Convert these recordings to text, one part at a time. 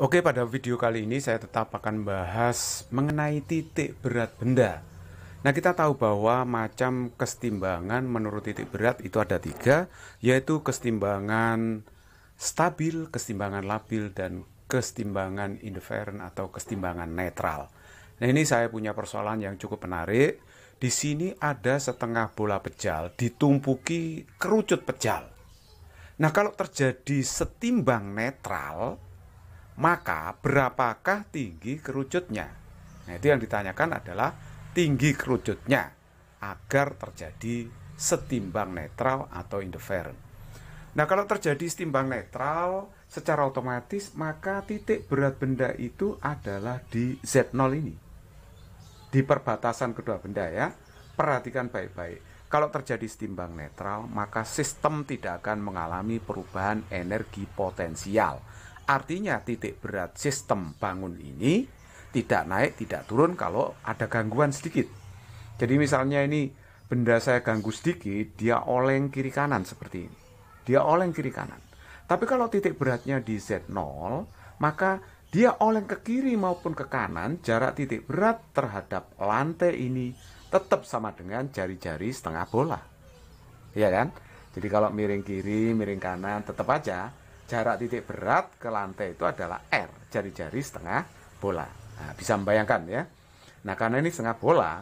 Oke, pada video kali ini saya tetap akan bahas mengenai titik berat benda. Nah, kita tahu bahwa macam kestimbangan menurut titik berat itu ada tiga, yaitu kestimbangan stabil, kestimbangan labil, dan kestimbangan indiferent atau kestimbangan netral. Nah, ini saya punya persoalan yang cukup menarik. Di sini ada setengah bola pejal ditumpuki kerucut pejal. Nah, kalau terjadi setimbang netral, maka berapakah tinggi kerucutnya? Nah, itu yang ditanyakan adalah tinggi kerucutnya agar terjadi setimbang netral atau indiferent. Nah, kalau terjadi setimbang netral secara otomatis maka titik berat benda itu adalah di Z0 ini. Di perbatasan kedua benda ya. Perhatikan baik-baik. Kalau terjadi setimbang netral, maka sistem tidak akan mengalami perubahan energi potensial Artinya titik berat sistem bangun ini tidak naik, tidak turun kalau ada gangguan sedikit. Jadi misalnya ini benda saya ganggu sedikit, dia oleng kiri kanan seperti ini. Dia oleng kiri kanan. Tapi kalau titik beratnya di Z0, maka dia oleng ke kiri maupun ke kanan, jarak titik berat terhadap lantai ini tetap sama dengan jari-jari setengah bola. Iya kan? Jadi kalau miring kiri, miring kanan tetap aja jarak titik berat ke lantai itu adalah R, jari-jari setengah bola. Nah, bisa membayangkan ya. Nah, karena ini setengah bola,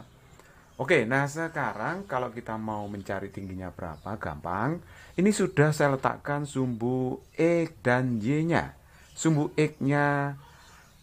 Oke, nah sekarang kalau kita mau mencari tingginya berapa, gampang. Ini sudah saya letakkan sumbu X e dan Y-nya. Sumbu X-nya e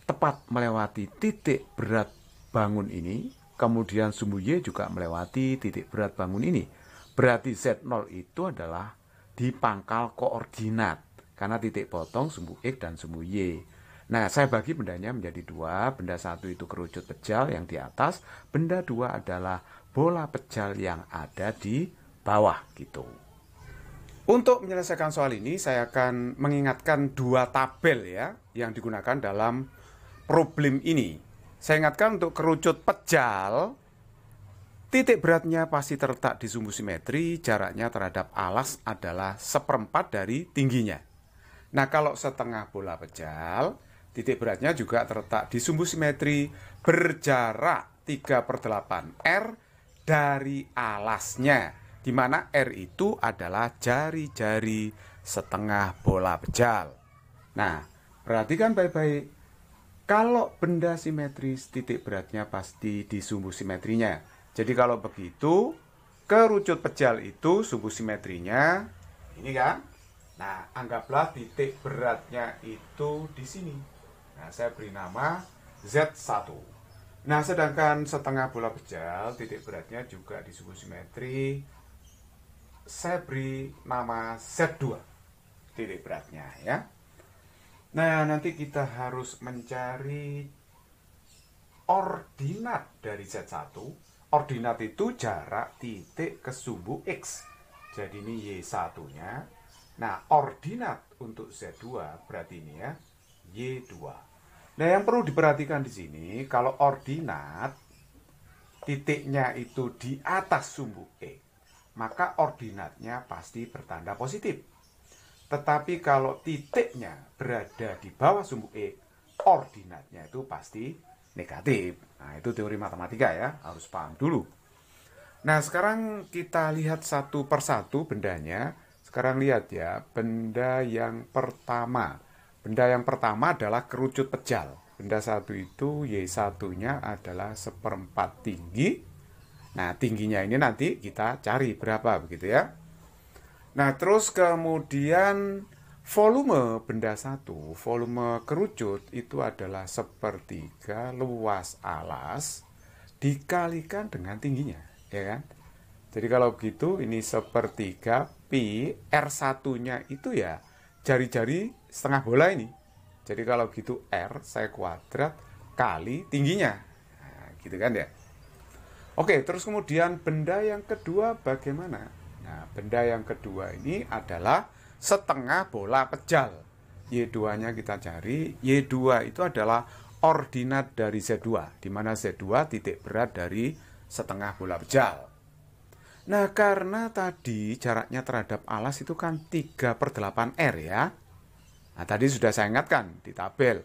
tepat melewati titik berat bangun ini. Kemudian sumbu Y juga melewati titik berat bangun ini. Berarti Z0 itu adalah di pangkal koordinat. Karena titik potong sumbu X dan sumbu Y. Nah, saya bagi bendanya menjadi dua. Benda satu itu kerucut pejal yang di atas. Benda dua adalah bola pejal yang ada di bawah gitu. Untuk menyelesaikan soal ini, saya akan mengingatkan dua tabel ya yang digunakan dalam problem ini. Saya ingatkan untuk kerucut pejal, titik beratnya pasti terletak di sumbu simetri, jaraknya terhadap alas adalah seperempat dari tingginya. Nah, kalau setengah bola pejal, titik beratnya juga terletak di sumbu simetri berjarak 3 per 8 R dari alasnya, di mana R itu adalah jari-jari setengah bola pejal. Nah, perhatikan baik-baik. Kalau benda simetris, titik beratnya pasti di sumbu simetrinya. Jadi kalau begitu, kerucut pejal itu sumbu simetrinya ini kan Nah, anggaplah titik beratnya itu di sini. Nah, saya beri nama Z1. Nah, sedangkan setengah bola pejal, titik beratnya juga di suku simetri. Saya beri nama Z2, titik beratnya ya. Nah, nanti kita harus mencari ordinat dari Z1. Ordinat itu jarak titik ke sumbu X. Jadi ini Y1-nya, Nah, ordinat untuk Z2 berarti ini ya, Y2. Nah, yang perlu diperhatikan di sini, kalau ordinat titiknya itu di atas sumbu e maka ordinatnya pasti bertanda positif. Tetapi kalau titiknya berada di bawah sumbu e ordinatnya itu pasti negatif. Nah, itu teori matematika ya, harus paham dulu. Nah, sekarang kita lihat satu persatu bendanya. Sekarang lihat ya, benda yang pertama. Benda yang pertama adalah kerucut pejal. Benda satu itu y satunya adalah seperempat tinggi. Nah, tingginya ini nanti kita cari berapa begitu ya. Nah, terus kemudian volume benda satu, volume kerucut itu adalah sepertiga luas alas dikalikan dengan tingginya, ya kan? Jadi kalau begitu ini sepertiga tapi R1-nya itu ya jari-jari setengah bola ini. Jadi kalau gitu R saya kuadrat kali tingginya. Nah, gitu kan ya. Oke, terus kemudian benda yang kedua bagaimana? Nah, benda yang kedua ini adalah setengah bola pejal. Y2-nya kita cari. Y2 itu adalah ordinat dari Z2, dimana Z2 titik berat dari setengah bola pejal. Nah karena tadi jaraknya terhadap alas itu kan 3 per 8 R ya. Nah tadi sudah saya ingatkan di tabel.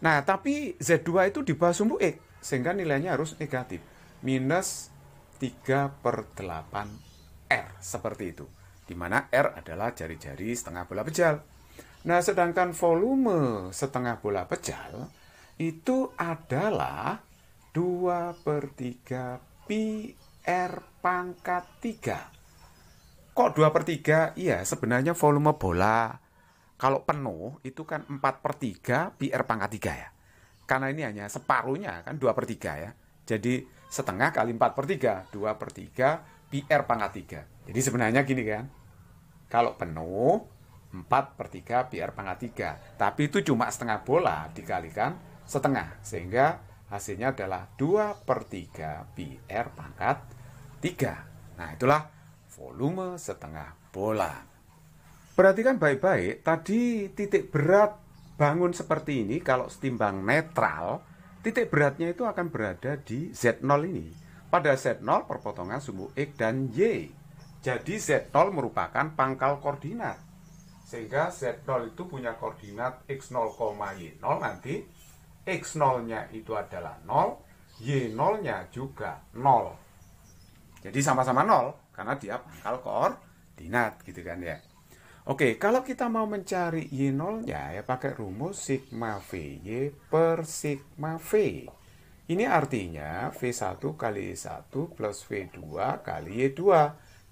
Nah tapi Z2 itu di bawah sumbu X e, sehingga nilainya harus negatif. Minus 3 per 8 R seperti itu. di mana R adalah jari-jari setengah bola pejal. Nah sedangkan volume setengah bola pejal itu adalah 2 per 3 pi R pangkat 3. Kok 2 per 3? Iya, sebenarnya volume bola kalau penuh itu kan 4 per 3 pi R pangkat 3 ya. Karena ini hanya separuhnya kan 2 per 3 ya. Jadi setengah kali 4 per 3, 2 per 3 pi R pangkat 3. Jadi sebenarnya gini kan, kalau penuh 4 per 3 pi R pangkat 3. Tapi itu cuma setengah bola dikalikan setengah. Sehingga hasilnya adalah 2 per 3 pi R pangkat 3. Nah, itulah volume setengah bola. Perhatikan baik-baik, tadi titik berat bangun seperti ini kalau setimbang netral, titik beratnya itu akan berada di Z0 ini. Pada Z0 perpotongan sumbu X dan Y. Jadi Z0 merupakan pangkal koordinat. Sehingga Z0 itu punya koordinat X0, Y0 nanti. X0-nya itu adalah 0, Y0-nya juga 0. Jadi sama-sama nol karena dia pangkal koordinat gitu kan ya. Oke, kalau kita mau mencari y nolnya ya pakai rumus sigma v y per sigma v. Ini artinya v1 kali y1 plus v2 kali y2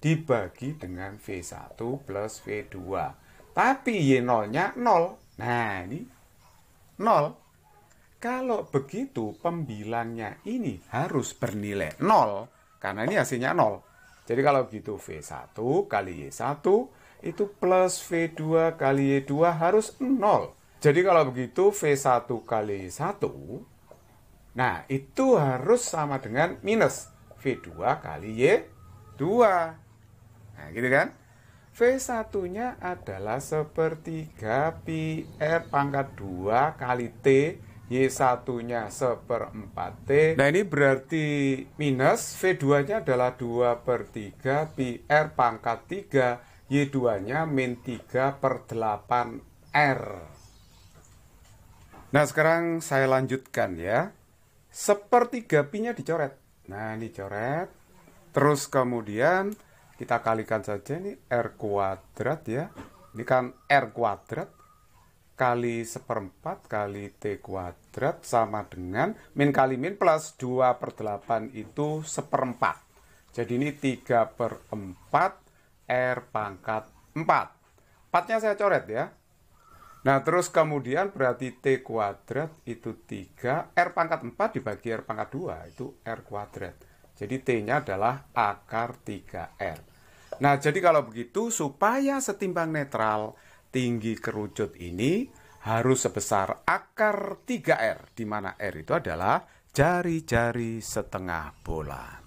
dibagi dengan v1 plus v2. Tapi y 0 nya 0. Nah, ini 0. Kalau begitu pembilangnya ini harus bernilai 0 karena ini hasilnya 0. Gitu Jadi kalau begitu V1 kali Y1 itu plus V2 kali Y2 harus 0. Jadi kalau begitu V1 kali Y1, nah itu harus sama dengan minus V2 kali Y2. Nah gitu kan? V1-nya adalah sepertiga pi R pangkat 2 kali T Y1-nya seperempat T. Nah ini berarti minus V2-nya adalah 2 per 3 pi R pangkat 3. Y2-nya min 3 per 8 R. Nah sekarang saya lanjutkan ya. Sepertiga pi-nya dicoret. Nah ini coret. Terus kemudian kita kalikan saja ini R kuadrat ya. Ini kan R kuadrat kali seperempat kali T kuadrat sama dengan min kali min plus 2 per 8 itu seperempat. Jadi ini 3 per 4 R pangkat 4. 4-nya saya coret ya. Nah terus kemudian berarti T kuadrat itu 3 R pangkat 4 dibagi R pangkat 2 itu R kuadrat. Jadi T-nya adalah akar 3R. Nah jadi kalau begitu supaya setimbang netral tinggi kerucut ini harus sebesar akar 3R, di mana R itu adalah jari-jari setengah bola.